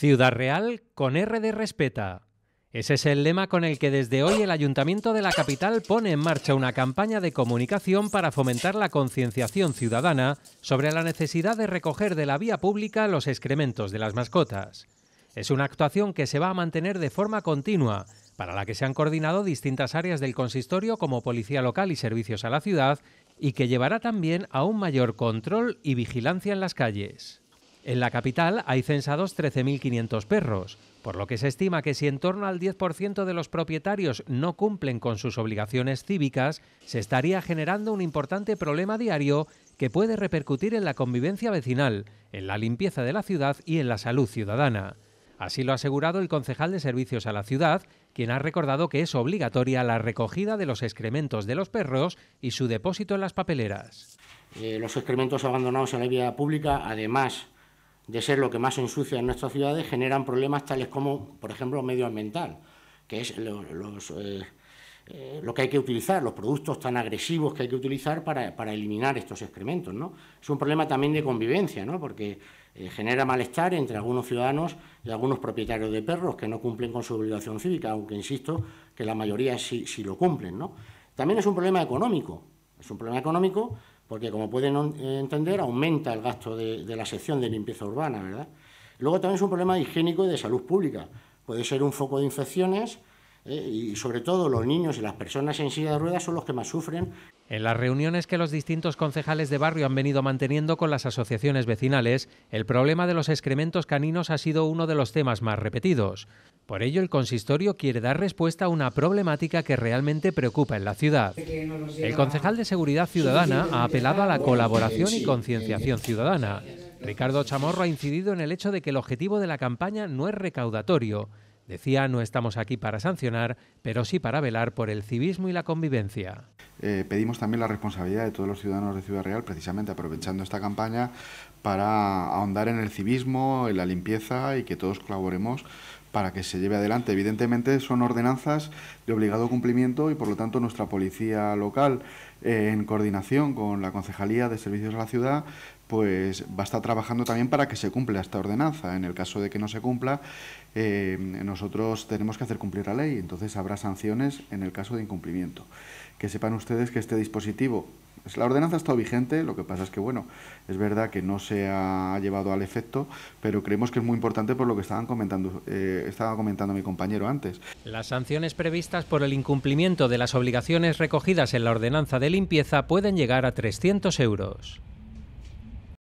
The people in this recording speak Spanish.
Ciudad Real con R de respeta. Ese es el lema con el que desde hoy el Ayuntamiento de la capital pone en marcha una campaña de comunicación para fomentar la concienciación ciudadana sobre la necesidad de recoger de la vía pública los excrementos de las mascotas. Es una actuación que se va a mantener de forma continua, para la que se han coordinado distintas áreas del consistorio como policía local y servicios a la ciudad, y que llevará también a un mayor control y vigilancia en las calles. En la capital hay censados 13.500 perros, por lo que se estima que si en torno al 10% de los propietarios no cumplen con sus obligaciones cívicas, se estaría generando un importante problema diario que puede repercutir en la convivencia vecinal, en la limpieza de la ciudad y en la salud ciudadana. Así lo ha asegurado el concejal de servicios a la ciudad, quien ha recordado que es obligatoria la recogida de los excrementos de los perros y su depósito en las papeleras. Eh, los excrementos abandonados en la vía pública, además, de ser lo que más ensucia en nuestras ciudades, generan problemas tales como, por ejemplo, medioambiental, que es lo, los, eh, eh, lo que hay que utilizar, los productos tan agresivos que hay que utilizar para, eliminar estos excrementos. ¿no? Es un problema también de convivencia, ¿no? porque eh, genera malestar entre algunos ciudadanos y algunos propietarios de perros que no cumplen con su obligación cívica, aunque insisto que la mayoría sí, sí lo cumplen. ¿no? También es un problema económico, es un problema económico porque como pueden eh, entender, aumenta el gasto de, la sección de limpieza urbana, ¿verdad? Luego también es un problema higiénico y de salud pública. Puede ser un foco de infecciones eh, y sobre todo los niños y las personas en silla de ruedas son los que más sufren. En las reuniones que los distintos concejales de barrio han venido manteniendo con las asociaciones vecinales, el problema de los excrementos caninos ha sido uno de los temas más repetidos. Por ello, el consistorio quiere dar respuesta a una problemática que realmente preocupa en la ciudad. El concejal de Seguridad Ciudadana ha apelado a la colaboración y concienciación ciudadana. Ricardo Chamorro ha incidido en el hecho de que el objetivo de la campaña no es recaudatorio. Decía, no estamos aquí para sancionar, pero sí para velar por el civismo y la convivencia. Eh, pedimos también la responsabilidad de todos los ciudadanos de Ciudad Real, precisamente aprovechando esta campaña, para ahondar en el civismo, en la limpieza y que todos colaboremos para que se lleve adelante. Evidentemente son ordenanzas de obligado cumplimiento y por lo tanto nuestra policía local eh, en coordinación con la Concejalía de Servicios a la Ciudad, pues va a estar trabajando también para que se cumpla esta ordenanza. En el caso de que no se cumpla, eh, nosotros tenemos que hacer cumplir la ley, entonces habrá sanciones en el caso de incumplimiento. Que sepan ustedes que este dispositivo, pues, la ordenanza ha estado vigente, lo que pasa es que, bueno, es verdad que no se ha llevado al efecto, pero creemos que es muy importante por lo que estaban comentando, eh, estaba comentando mi compañero antes. Las sanciones previstas por el incumplimiento de las obligaciones recogidas en la ordenanza de limpieza pueden llegar a 300 euros.